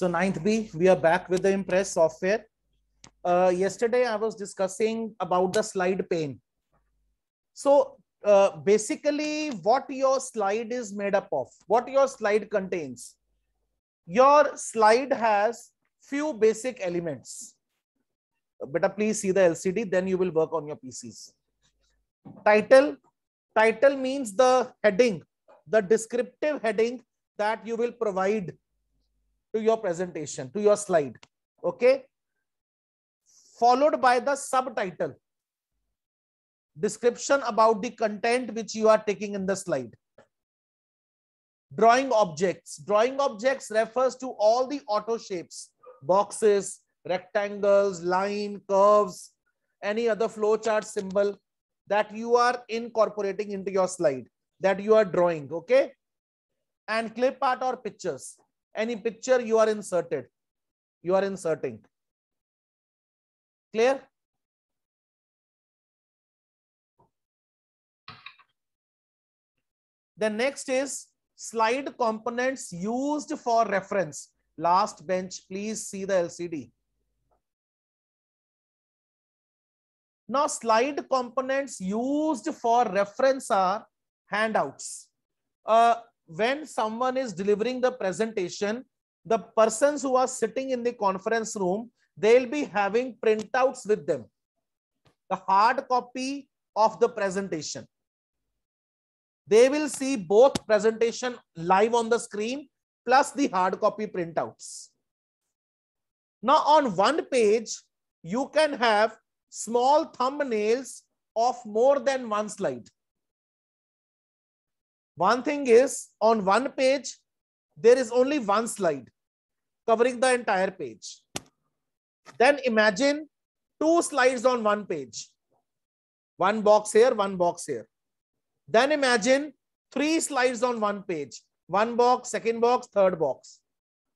So 9th B, we are back with the Impress software. Uh, yesterday, I was discussing about the slide pane. So uh, basically, what your slide is made up of, what your slide contains. Your slide has few basic elements. Better please see the LCD, then you will work on your PCs. Title, title means the heading, the descriptive heading that you will provide to your presentation, to your slide. Okay. Followed by the subtitle. Description about the content which you are taking in the slide. Drawing objects. Drawing objects refers to all the auto shapes, boxes, rectangles, line, curves, any other flowchart symbol that you are incorporating into your slide that you are drawing. Okay. And clip art or pictures any picture you are inserted you are inserting clear The next is slide components used for reference last bench please see the lcd now slide components used for reference are handouts uh, when someone is delivering the presentation, the persons who are sitting in the conference room, they'll be having printouts with them, the hard copy of the presentation. They will see both presentation live on the screen plus the hard copy printouts. Now on one page, you can have small thumbnails of more than one slide. One thing is on one page, there is only one slide covering the entire page. Then imagine two slides on one page. One box here, one box here. Then imagine three slides on one page. One box, second box, third box.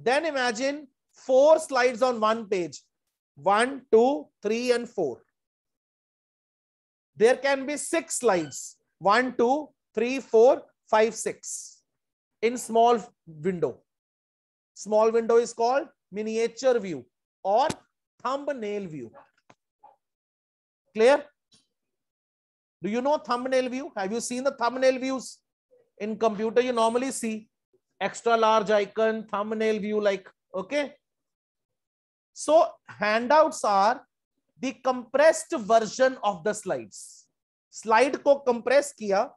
Then imagine four slides on one page. One, two, three, and four. There can be six slides. One, two, three, four, 5, 6 in small window. Small window is called miniature view or thumbnail view. Clear? Do you know thumbnail view? Have you seen the thumbnail views? In computer, you normally see extra large icon, thumbnail view like, okay? So handouts are the compressed version of the slides. Slide को compress किया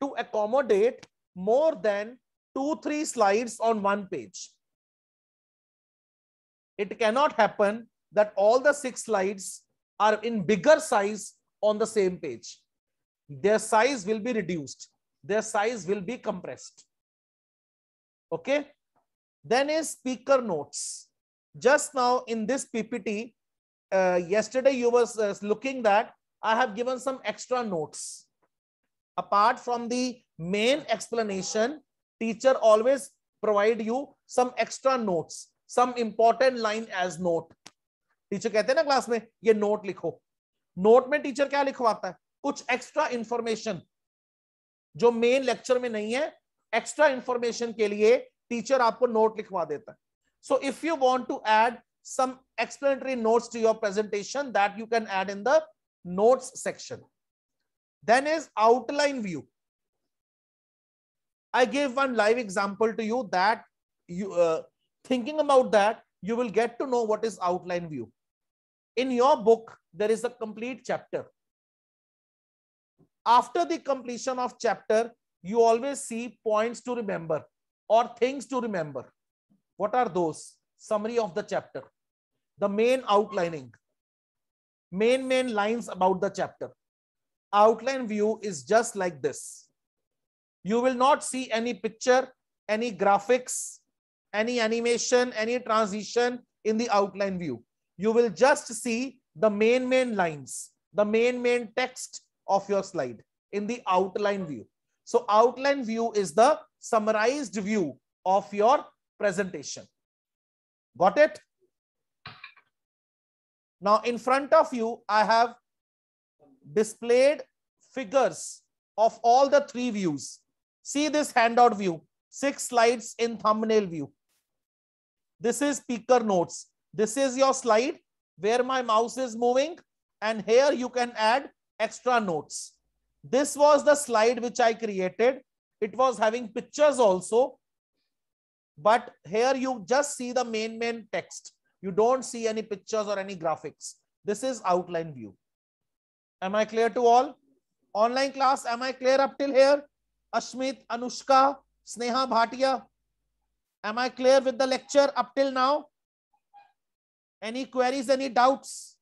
to accommodate more than two, three slides on one page. It cannot happen that all the six slides are in bigger size on the same page. Their size will be reduced. Their size will be compressed. Okay. Then is speaker notes. Just now in this PPT, uh, yesterday you was uh, looking that I have given some extra notes apart from the main explanation teacher always provide you some extra notes some important line as note teacher कहते हैं ना class में ये note लिखो note में teacher क्या लिखवाता है कुछ एक्स्ट्रा इंफॉर्मेशन जो मेन लेक्चर में नहीं है एक्स्ट्रा इंफॉर्मेशन के लिए टीचर आपको नोट लिखवा देता है so if you want to add some explanatory notes to your presentation that you can add in the notes section Then is outline view. I gave one live example to you that you uh, thinking about that, you will get to know what is outline view. In your book, there is a complete chapter. After the completion of chapter, you always see points to remember or things to remember. What are those? Summary of the chapter. The main outlining. Main, main lines about the chapter outline view is just like this. You will not see any picture, any graphics, any animation, any transition in the outline view. You will just see the main, main lines, the main, main text of your slide in the outline view. So outline view is the summarized view of your presentation. Got it? Now in front of you, I have displayed figures of all the three views. See this handout view, six slides in thumbnail view. This is speaker notes. This is your slide where my mouse is moving and here you can add extra notes. This was the slide which I created. It was having pictures also, but here you just see the main main text. You don't see any pictures or any graphics. This is outline view. Am I clear to all? Online class, am I clear up till here? Ashmit, Anushka, Sneha Bhatia. Am I clear with the lecture up till now? Any queries, any doubts?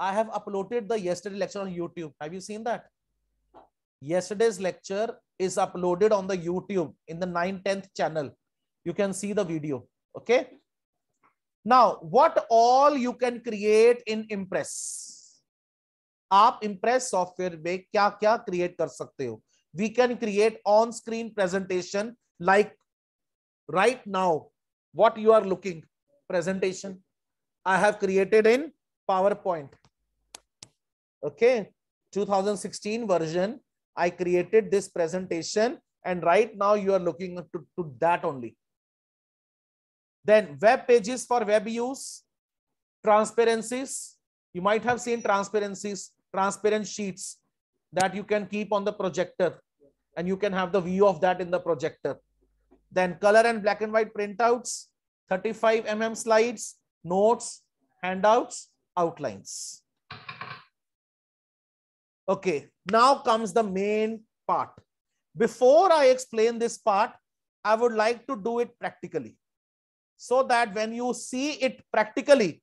I have uploaded the yesterday lecture on YouTube. Have you seen that? Yesterday's lecture is uploaded on the YouTube in the 910th channel. You can see the video. Okay now what all you can create in impress आप impress software create we can create on screen presentation like right now what you are looking presentation i have created in powerpoint okay 2016 version i created this presentation and right now you are looking to, to that only then web pages for web use, transparencies. You might have seen transparencies, transparent sheets that you can keep on the projector and you can have the view of that in the projector. Then color and black and white printouts, 35 mm slides, notes, handouts, outlines. Okay, now comes the main part. Before I explain this part, I would like to do it practically. so that when you see it practically,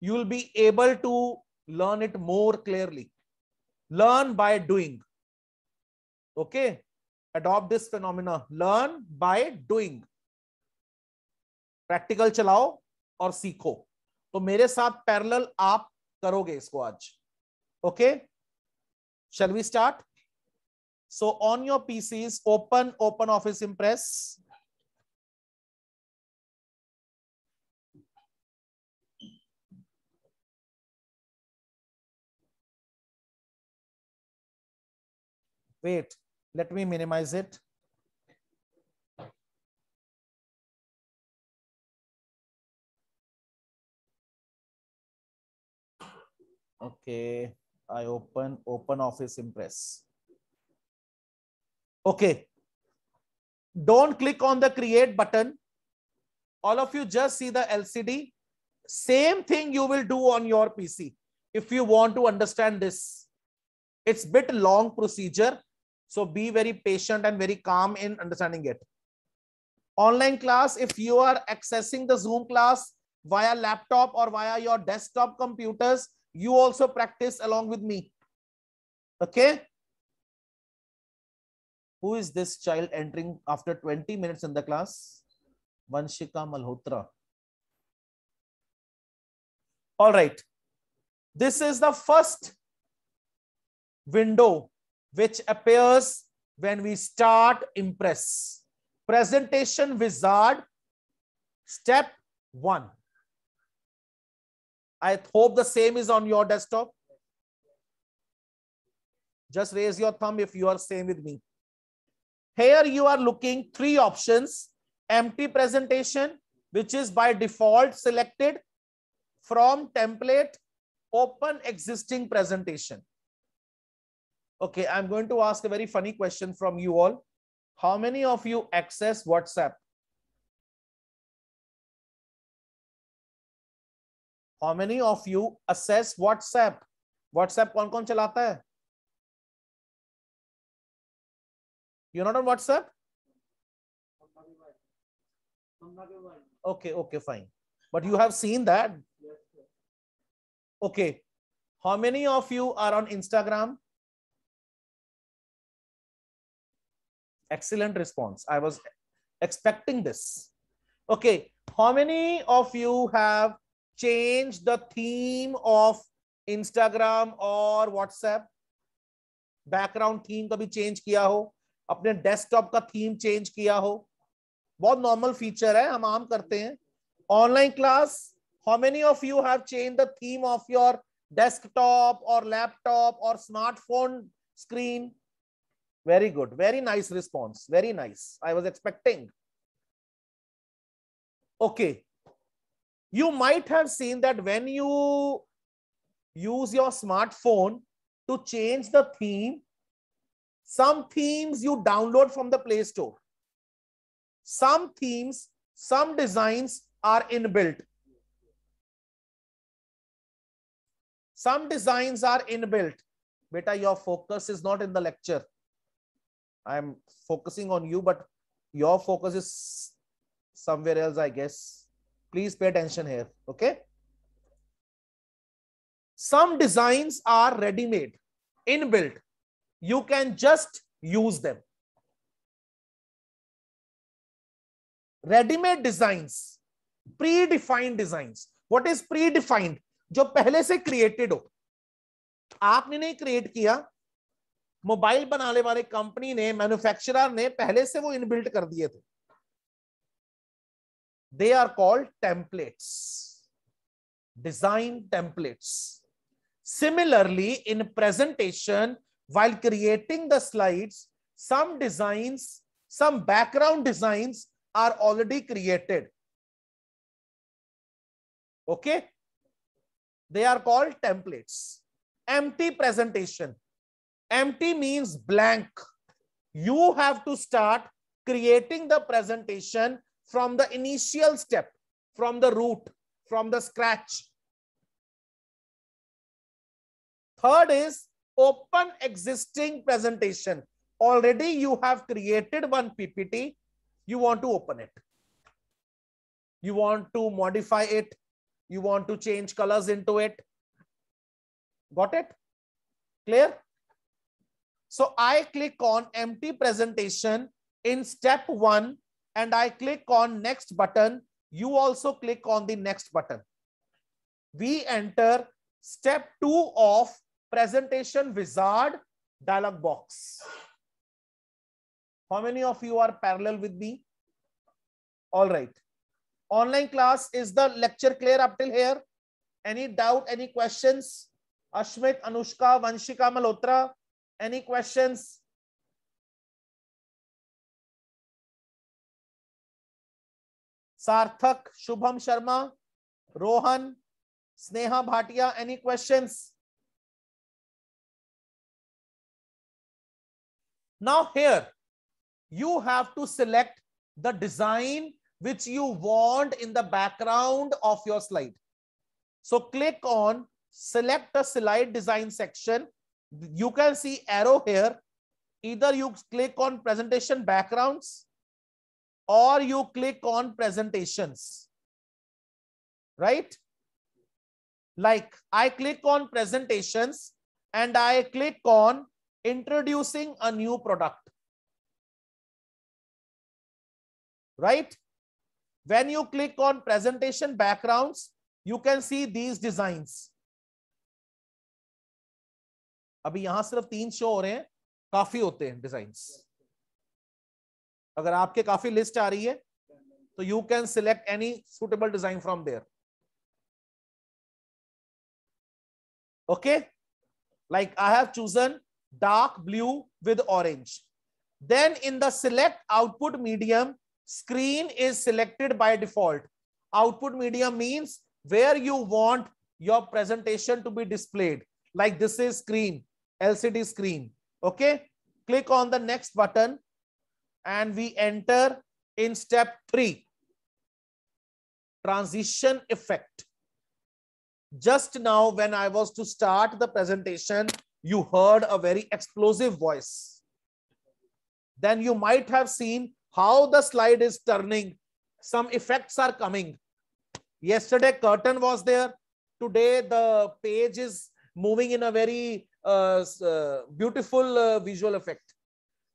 you will be able to learn it more clearly. Learn by doing. Okay? Adopt this phenomena. Learn by doing. practical chalao aur seekho to mere sath parallel aap karoge isko aaj okay shall we start so on your pcs open open office impress Wait, let me minimize it. Okay, I open open office impress. Okay. Don't click on the create button. All of you just see the LCD. Same thing you will do on your PC if you want to understand this. It's bit long procedure. So be very patient and very calm in understanding it. Online class, if you are accessing the Zoom class via laptop or via your desktop computers, you also practice along with me. Okay. Who is this child entering after 20 minutes in the class? Vanshika Malhotra. All right. This is the first window which appears when we start Impress. Presentation Wizard, step one. I hope the same is on your desktop. Just raise your thumb if you are same with me. Here you are looking three options. Empty presentation, which is by default selected from template, open existing presentation. Okay, I'm going to ask a very funny question from you all. How many of you access WhatsApp? How many of you access WhatsApp? WhatsApp कौन कौन चलाता है? You're not on WhatsApp? Okay, okay, fine. But you have seen that? Okay. How many of you are on Instagram? excellent response i was expecting this okay how many of you have changed the theme of instagram or whatsapp background theme कभी change किया हो अपने desktop का theme change किया हो बहुत normal feature है हम आम करते हैं online class how many of you have change the theme of your desktop और लैपटॉप और smartphone screen Very good. Very nice response. Very nice. I was expecting. Okay. You might have seen that when you use your smartphone to change the theme, some themes you download from the Play Store. Some themes, some designs are inbuilt. Some designs are inbuilt. Beta, your focus is not in the lecture. i am focusing on you but your focus is somewhere else i guess please pay attention here okay some designs are ready made inbuilt you can just use them ready made designs predefined designs what is predefined जो पहले से created हो आपने नहीं create किया mobile बनाने वाले company ने मैन्युफैक्चरर ने पहले से वो इनबिल्ट कर दिए थे they are called templates design templates similarly in presentation while creating the slide some designs some background design are already created okay they are called templates empty presentation empty means blank you have to start creating the presentation from the initial step from the root from the scratch third is open existing presentation already you have created one ppt you want to open it you want to modify it you want to change colors into it got it clear so I click on empty presentation in step one and I click on next button. You also click on the next button. We enter step two of presentation wizard dialog box. How many of you are parallel with me? All right. Online class, is the lecture clear up till here? Any doubt, any questions? Ashmit, Anushka, Vanshika, Malhotra, any questions? Sarthak, Shubham Sharma, Rohan, Sneha Bhatia, any questions? Now here, you have to select the design which you want in the background of your slide. So click on select the slide design section you can see arrow here. Either you click on presentation backgrounds or you click on presentations, right? Like I click on presentations and I click on introducing a new product, right? When you click on presentation backgrounds, you can see these designs. अभी यहां सिर्फ तीन show हो रहे हैं काफी होते हैं डिजाइन अगर आपके काफी लिस्ट आ रही है तो you can select any suitable design from there okay like I have chosen dark blue with orange then in the select output medium screen is selected by default output medium means where you want your presentation to be displayed like this is screen LCD screen. Okay. Click on the next button and we enter in step three, transition effect. Just now when I was to start the presentation, you heard a very explosive voice. Then you might have seen how the slide is turning. Some effects are coming. Yesterday curtain was there. Today the page is moving in a very uh, uh, beautiful uh, visual effect.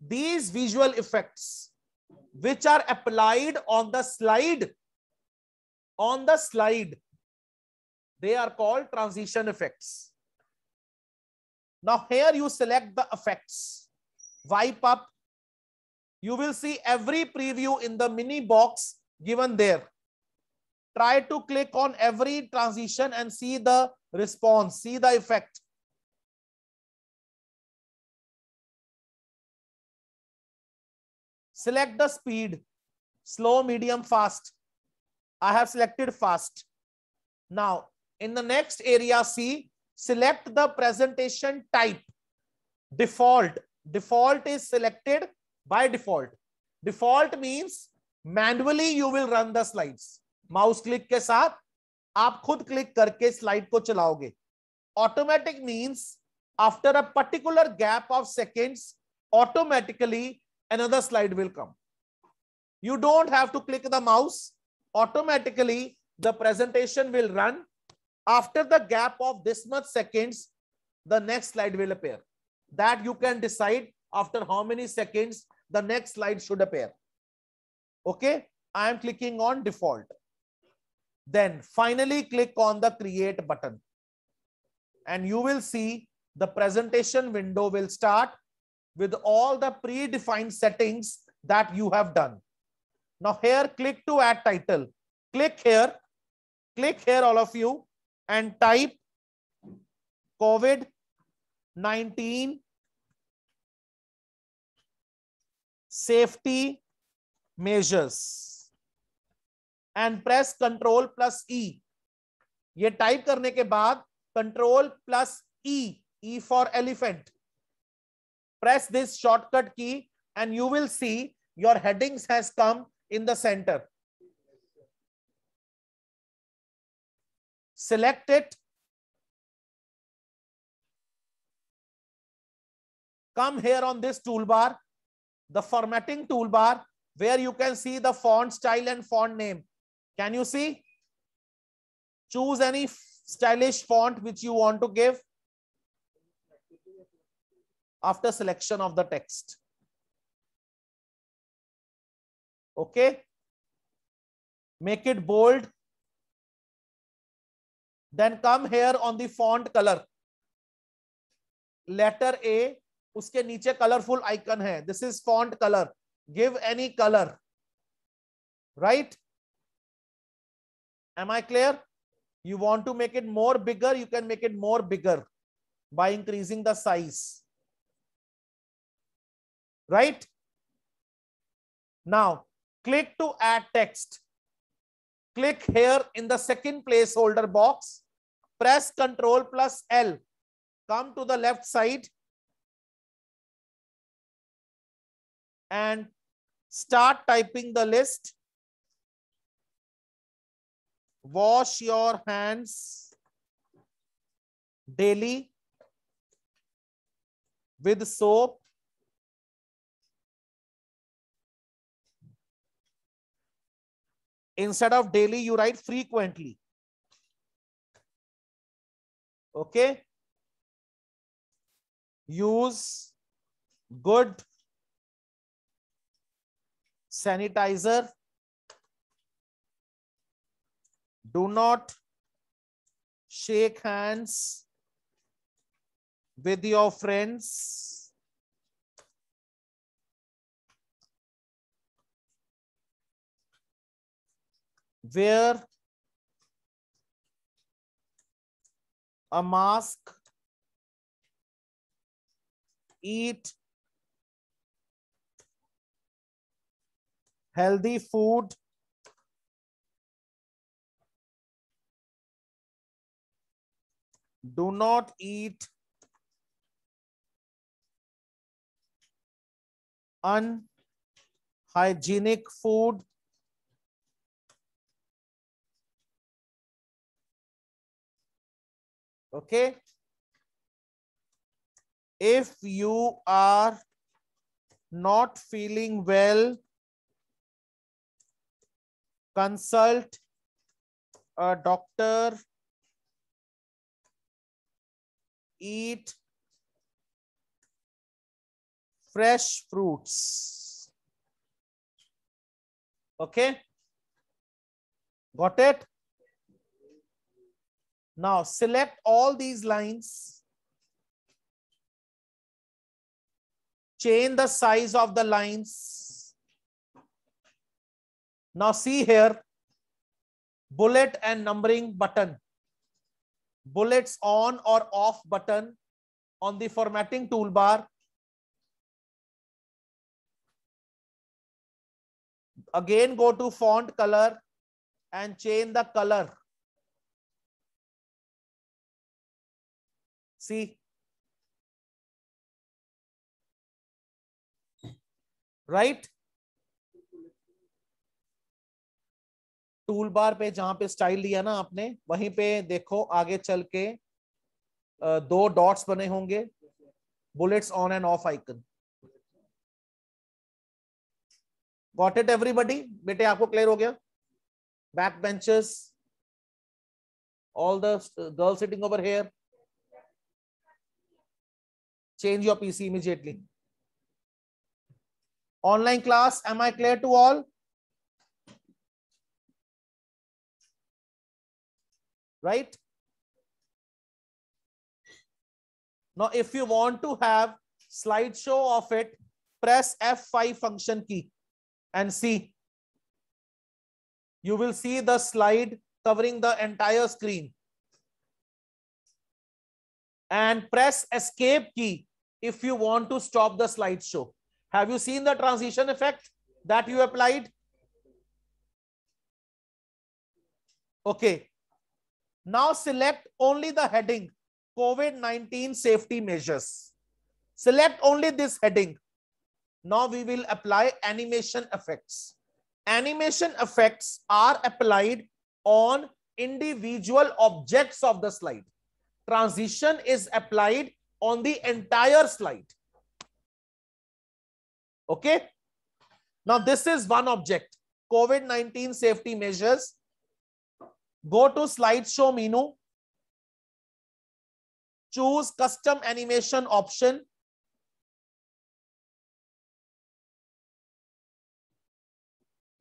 These visual effects, which are applied on the slide, on the slide, they are called transition effects. Now here you select the effects, wipe up. You will see every preview in the mini box given there. Try to click on every transition and see the response, see the effect select the speed slow medium fast i have selected fast now in the next area c select the presentation type default default is selected by default default means manually you will run the slides mouse click ke sath आप खुद click करके slide को चलाओगे automatic means after a particular gap of seconds automatically another slide will come. You don't have to click the mouse. Automatically, the presentation will run. After the gap of this much seconds, the next slide will appear. That you can decide after how many seconds the next slide should appear. Okay, I am clicking on default. Then finally click on the create button. And you will see the presentation window will start with all the predefined settings that you have done. Now here click to add title. Click here. Click here all of you and type COVID-19 safety measures and press control plus E. ये type करने के बाद control plus E E for elephant press this shortcut key and you will see your headings has come in the center. Select it. Come here on this toolbar, the formatting toolbar, where you can see the font style and font name. Can you see? Choose any stylish font which you want to give. after selection of the text. Okay. Make it bold. Then come here on the font color. Letter A, उसके नीचे colorful icon है. This is font color. Give any color. Right? Am I clear? You want to make it more bigger, you can make it more bigger by increasing the size. right? Now, click to add text. Click here in the second placeholder box. Press Ctrl plus L. Come to the left side and start typing the list. Wash your hands daily with soap Instead of daily, you write frequently. Okay. Use good sanitizer. Do not shake hands with your friends. Wear a mask eat healthy food do not eat unhygienic food Okay. If you are not feeling well, consult a doctor, eat fresh fruits. Okay. Got it? Now select all these lines. Change the size of the lines. Now see here, bullet and numbering button. Bullets on or off button on the formatting toolbar. Again, go to font color and change the color See, right toolbar पे जहां पे style लिया ना आपने वहीं पे देखो आगे चल के दो डॉट्स बने होंगे bullets on and off icon what it everybody बेटे आपको क्लियर हो गया back benches all the girl sitting over here change your pc immediately online class am i clear to all right now if you want to have slideshow of it press f5 function key and see you will see the slide covering the entire screen and press escape key if you want to stop the slideshow. Have you seen the transition effect that you applied? Okay. Now select only the heading COVID-19 safety measures. Select only this heading. Now we will apply animation effects. Animation effects are applied on individual objects of the slide transition is applied on the entire slide. Okay. Now, this is one object, COVID-19 safety measures. Go to slideshow menu. Choose custom animation option.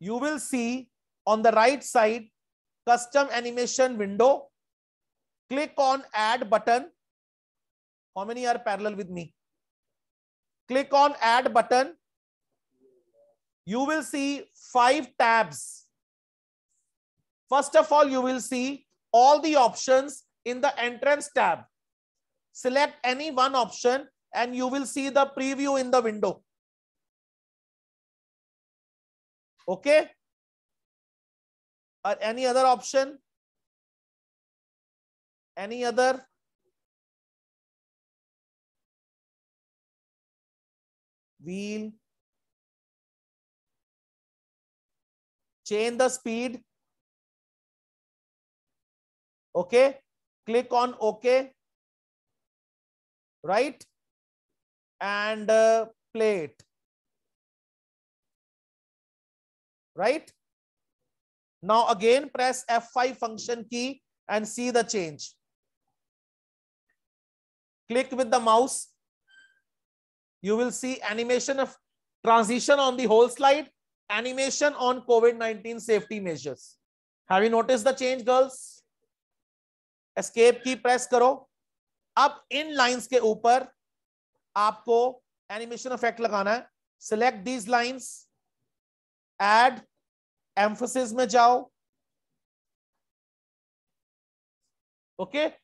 You will see on the right side, custom animation window click on add button how many are parallel with me click on add button you will see five tabs first of all you will see all the options in the entrance tab select any one option and you will see the preview in the window okay or any other option any other? Wheel. Change the speed. Okay. Click on OK. Right? And uh, play it. Right? Now again press F5 function key and see the change. click with the mouse, you will see animation of transition on the whole slide, animation on COVID-19 safety measures. Have you noticed the change, girls? Escape key press karo ab in lines ke upar aapko animation effect lagana hai Select these lines. Add. Emphasis mein jao Okay.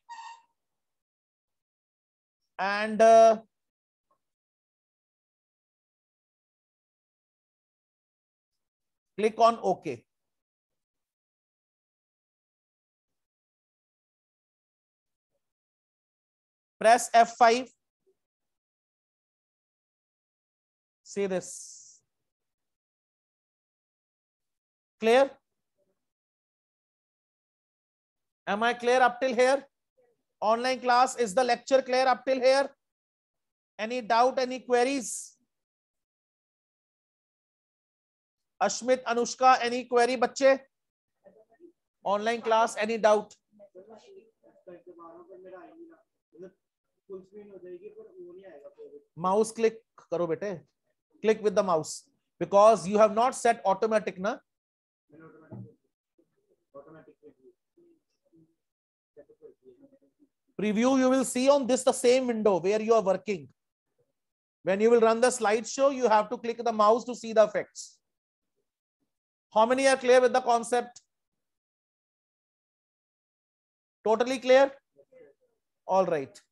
and uh, click on OK. Press F5. See this. Clear? Am I clear up till here? online class. Is the lecture clear up till here? Any doubt, any queries? Ashmit, Anushka, any query, बच्चे? Online class, any doubt? Mouse click करो बेटे click with the mouse because you have not set automatic ना automatic preview, you will see on this the same window where you are working. When you will run the slideshow, you have to click the mouse to see the effects. How many are clear with the concept? Totally clear? All right.